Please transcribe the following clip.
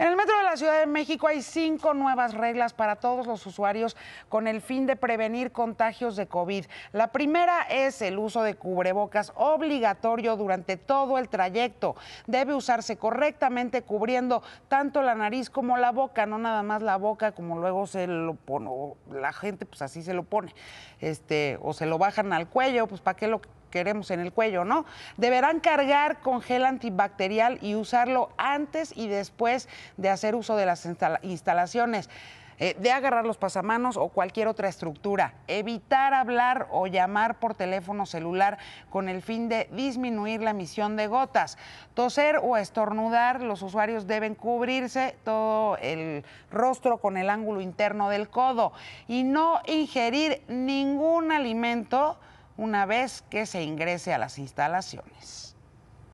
En el metro de la Ciudad de México hay cinco nuevas reglas para todos los usuarios con el fin de prevenir contagios de COVID. La primera es el uso de cubrebocas obligatorio durante todo el trayecto. Debe usarse correctamente cubriendo tanto la nariz como la boca, no nada más la boca como luego se lo pone, o la gente pues así se lo pone, este, o se lo bajan al cuello, pues para qué lo queremos en el cuello, ¿no? Deberán cargar con gel antibacterial y usarlo antes y después de hacer uso de las instalaciones. Eh, de agarrar los pasamanos o cualquier otra estructura, evitar hablar o llamar por teléfono celular con el fin de disminuir la emisión de gotas, toser o estornudar, los usuarios deben cubrirse todo el rostro con el ángulo interno del codo y no ingerir ningún alimento una vez que se ingrese a las instalaciones.